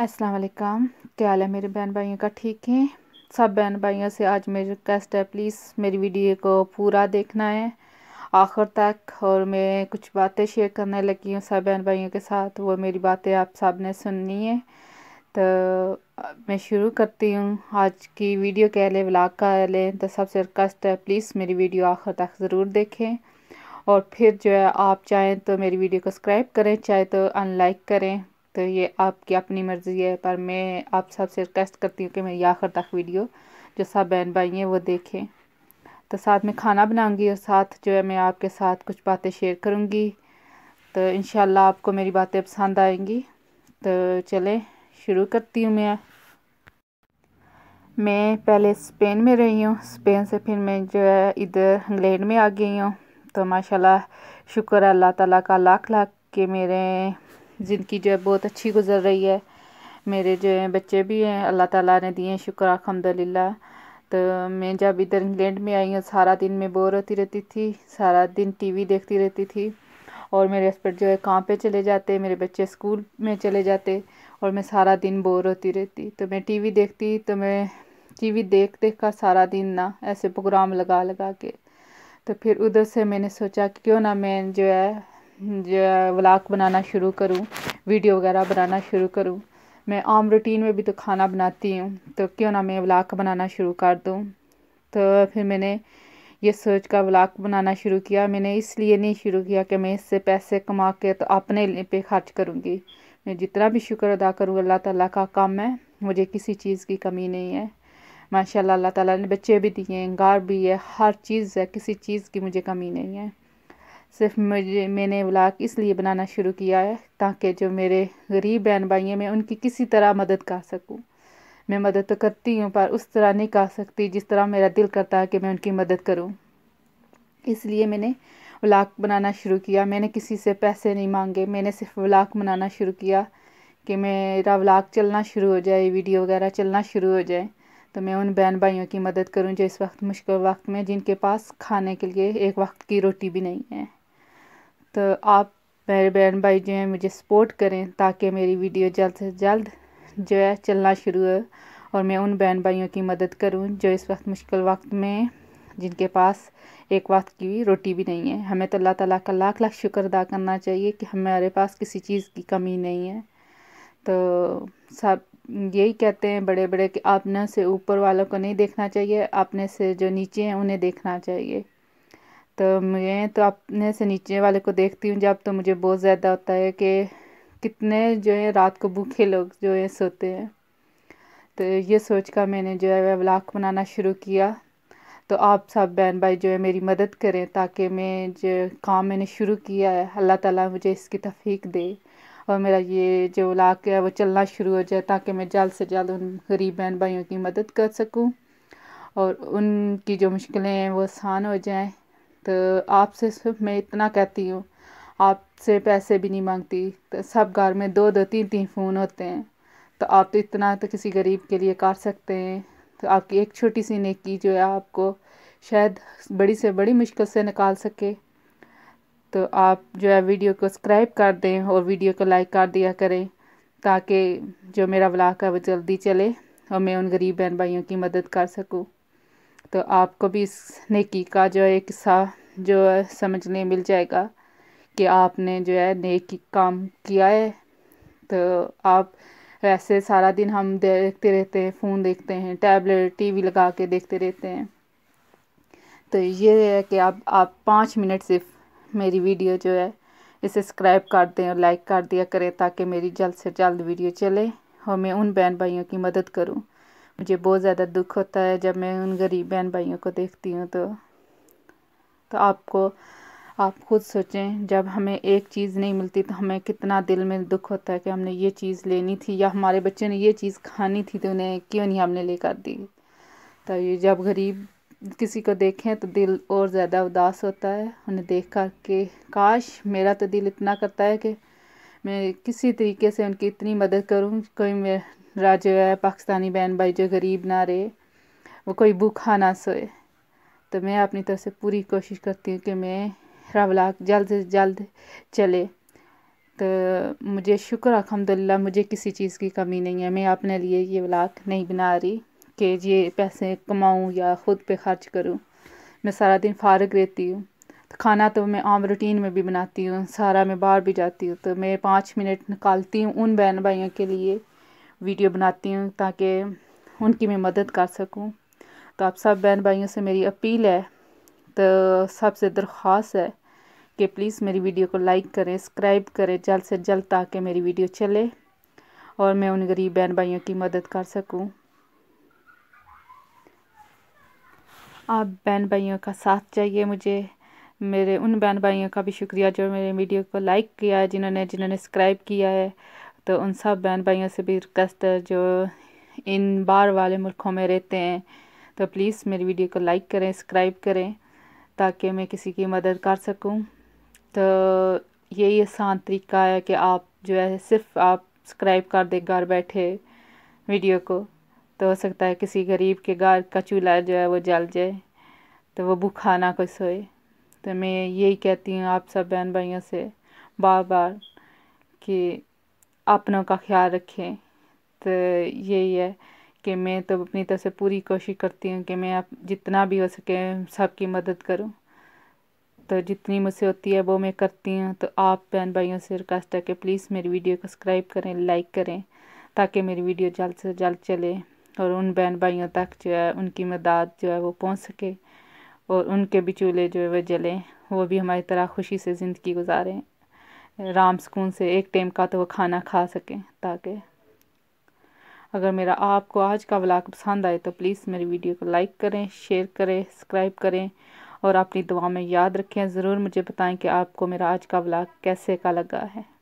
अस्सलाम वालेकुम क्या हाल है मेरे बहन भाइयों का ठीक है सब बहन भाइयों से आज मेरी रिक्वेस्ट है प्लीज़ मेरी वीडियो को पूरा देखना है आखिर तक और मैं कुछ बातें शेयर करने लगी हूँ सब बहन भाइयों के साथ वो मेरी बातें आप सब ने सुननी है तो मैं शुरू करती हूँ आज की वीडियो कह लें व्लाग का लें तो सबसे रिक्वेस्ट है प्लीज़ मेरी वीडियो आखिर तक ज़रूर देखें और फिर जो है आप चाहें तो मेरी वीडियो को सब्सक्राइब करें चाहे तो अनलाइक करें तो ये आपकी अपनी मर्ज़ी है पर मैं आप सबसे रिक्वेस्ट करती हूँ कि मेरी आखिर तक वीडियो जो सब बहन भाई हैं वो देखें तो साथ में खाना बनाऊँगी और साथ जो है मैं आपके साथ कुछ बातें शेयर करूँगी तो इन आपको मेरी बातें पसंद आएंगी तो चलें शुरू करती हूँ मैं मैं पहले स्पेन में रही हूँ स्पेन से फिर मैं जो है इधर इंग्लैंड में आ गई हूँ तो माशाल्लाह शुक्र अल्लाह ताला का लाख लाख के मेरे ज़िंदगी जो है बहुत अच्छी गुजर रही है मेरे जो है बच्चे भी हैं अल्लाह ताला ने दिए हैं शुक्र अलहमदिल्ला तो मैं जब इधर इंग्लैंड में आई हूँ सारा दिन मैं बोर होती रहती थी सारा दिन टीवी देखती रहती थी और मेरे हस्बैंड जो है काम पे चले जाते मेरे बच्चे स्कूल में चले जाते और मैं सारा दिन बोर होती रहती तो मैं टीवी देखती तो मैं टीवी देख देख कर सारा दिन ना ऐसे प्रोग्राम लगा लगा के तो फिर उधर से मैंने सोचा क्यों ना मैं जो है व्लाग बनाना शुरू करूँ वीडियो वगैरह बनाना शुरू करूँ मैं आम रूटीन में भी तो खाना बनाती हूँ तो क्यों ना मैं व्लाग बनाना शुरू कर दूँ तो फिर मैंने ये सोच का व्लाग बनाना शुरू किया मैंने इसलिए नहीं शुरू किया कि मैं इससे पैसे कमा के तो अपने पे खर्च करूँगी मैं जितना भी शुक्र अदा करूँ अल्लाह ताला का काम है मुझे किसी चीज़ की कमी नहीं है माशाल्लाह अल्लाह ताला ने बच्चे भी दिए हैं घर भी है हर चीज़ है किसी चीज़ की मुझे कमी नहीं है सिर्फ मुझे मैंने व्लाग इसलिए बनाना शुरू किया है ताकि जो मेरे गरीब बहन भाई हैं मैं उनकी किसी तरह मदद कर सकूँ मैं मदद तो करती हूँ पर उस तरह नहीं कर सकती जिस तरह मेरा दिल करता है कि मैं उनकी मदद करूँ इसलिए मैंने व्लाग बनाना शुरू किया मैंने किसी से पैसे नहीं मांगे मैंने सिर्फ व्लाग बनाना शुरू किया कि मेरा व्लाग चलना शुरू हो जाए वीडियो वगैरह चलना शुरू हो जाए तो मैं उन बहन भाइयों की मदद करूं जो इस वक्त मुश्किल वक्त में जिनके पास खाने के लिए एक वक्त की रोटी भी नहीं है तो आप मेरे बहन भाई जो है मुझे सपोर्ट करें ताकि मेरी वीडियो जल्द से जल्द जो है चलना शुरू हो और मैं उन बहन भाइयों की मदद करूं जो इस वक्त मुश्किल वक्त में जिनके पास एक वक्त की रोटी भी नहीं है हमें तो अल्लाह ताला का लाख लाख शुक्र अदा करना चाहिए कि हमारे पास किसी चीज़ की कमी नहीं है तो सब यही कहते हैं बड़े बड़े कि अपने से ऊपर वालों को नहीं देखना चाहिए अपने से जो नीचे हैं उन्हें देखना चाहिए तो मैं तो अपने से नीचे वाले को देखती हूँ जब तो मुझे बहुत ज़्यादा होता है कि कितने जो है रात को भूखे लोग जो है सोते हैं तो ये सोच कर मैंने जो है ब्लाक बनाना शुरू किया तो आप सब बहन भाई जो है मेरी मदद करें ताकि मैं जो काम मैंने शुरू किया है अल्लाह ताला मुझे इसकी तफीक दे और मेरा ये जो ब्लाक है वो चलना शुरू हो जाए ताकि मैं जल्द से जल्द उन गरीब बहन भाइयों की मदद कर सकूँ और उनकी जो मुश्किलें हैं वो आसान हो जाएँ तो आपसे सिर्फ मैं इतना कहती हूँ आपसे पैसे भी नहीं मांगती तो सब घर में दो दो तीन तीन फ़ोन होते हैं तो आप तो इतना तो किसी गरीब के लिए कर सकते हैं तो आपकी एक छोटी सी नेकी जो है आपको शायद बड़ी से बड़ी मुश्किल से निकाल सके तो आप जो है वीडियो को सब्सक्राइब कर दें और वीडियो को लाइक कर दिया करें ताकि जो मेरा ब्लाक है वो जल्दी चले और मैं उन गरीब बहन भाइयों की मदद कर सकूं तो आपको भी इस नेकी का जो है एक हिस्सा जो है समझने मिल जाएगा कि आपने जो है नेक काम किया है तो आप वैसे सारा दिन हम देखते रहते हैं फ़ोन देखते हैं टैबलेट टीवी लगा के देखते रहते हैं तो ये है कि आप आप पाँच मिनट सिर्फ मेरी वीडियो जो है इसे सब्सक्राइब कर दें और लाइक कर दिया करें ताकि मेरी जल्द से जल्द वीडियो चले और मैं उन बहन भाइयों की मदद करूं मुझे बहुत ज़्यादा दुख होता है जब मैं उन गरीब बहन भाइयों को देखती हूं तो तो आपको आप खुद सोचें जब हमें एक चीज़ नहीं मिलती तो हमें कितना दिल में दुख होता है कि हमने ये चीज़ लेनी थी या हमारे बच्चे ने ये चीज़ खानी थी तो उन्हें क्यों नहीं हमने लेकर दी तो ये जब गरीब किसी को देखें तो दिल और ज़्यादा उदास होता है उन्हें देख कर के काश मेरा तो दिल इतना करता है कि मैं किसी तरीके से उनकी इतनी मदद करूँ कोई मेरा जो है पाकिस्तानी बहन भाई जो गरीब ना रहे वो कोई भूखा ना सोए तो मैं अपनी तरफ से पूरी कोशिश करती हूँ कि मैं रावला जल्द से जल्द चले तो मुझे शुक्र अलहमदिल्ला मुझे किसी चीज़ की कमी नहीं है मैं अपने लिए ये ब्लाग नहीं बना रही कि ये पैसे कमाऊँ या ख़ुद पे खर्च करूँ मैं सारा दिन फारग रहती हूँ तो खाना तो मैं आम रूटीन में भी बनाती हूँ सारा मैं बाहर भी जाती हूँ तो मैं पाँच मिनट निकालती हूँ उन बहन भाइयों के लिए वीडियो बनाती हूँ ताकि उनकी मैं मदद कर सकूँ तो आप सब बहन भाइयों से मेरी अपील है तो सबसे दरख्वास है कि प्लीज़ मेरी वीडियो को लाइक करें सब्सक्राइब करें जल्द से जल्द ताकि मेरी वीडियो चले और मैं उन गरीब बहन भाइयों की मदद कर सकूं आप बहन भाइयों का साथ चाहिए मुझे मेरे उन बहन भाइयों का भी शुक्रिया जो मेरे वीडियो को लाइक किया है जिन्होंने जिन्होंने सब्सक्राइब किया है तो उन सब बहन भाइयों से भी रिक्वेस्ट है जो इन बाहर वाले मुल्कों में रहते हैं तो प्लीज़ मेरी वीडियो को लाइक करें सब्सक्राइब करें ताकि मैं किसी की मदद कर सकूं तो यही आसान तरीका है कि आप जो है सिर्फ आप सब्सक्राइब कर दें घर बैठे वीडियो को तो हो सकता है किसी गरीब के घर का चूल्हा जो है वो जल जाए तो वो भूखा ना कोई सोए तो मैं यही कहती हूँ आप सब बहन भाइयों से बार बार कि अपनों का ख्याल रखें तो यही है कि मैं तो अपनी तरफ से पूरी कोशिश करती हूँ कि मैं आप जितना भी हो सके सबकी मदद करूँ तो जितनी मुझसे होती है वो मैं करती हूँ तो आप बहन भाइयों से रिक्वेस्ट है कि प्लीज़ मेरी वीडियो को सब्सक्राइब करें लाइक करें ताकि मेरी वीडियो जल्द से जल्द चले और उन बहन भाइयों तक जो है उनकी मदद जो है वो पहुँच सके और उनके भी चूल्हे जो है वह जलें वो भी हमारी तरह खुशी से ज़िंदगी गुजारें राम सुकून से एक टाइम का तो वो खाना खा सकें ताकि अगर मेरा आपको आज का व्लाग पसंद आए तो प्लीज़ मेरी वीडियो को लाइक करें शेयर करें सब्सक्राइब करें और अपनी दुआ में याद रखें ज़रूर मुझे बताएं कि आपको मेरा आज का व्लाग कैसे का लगा है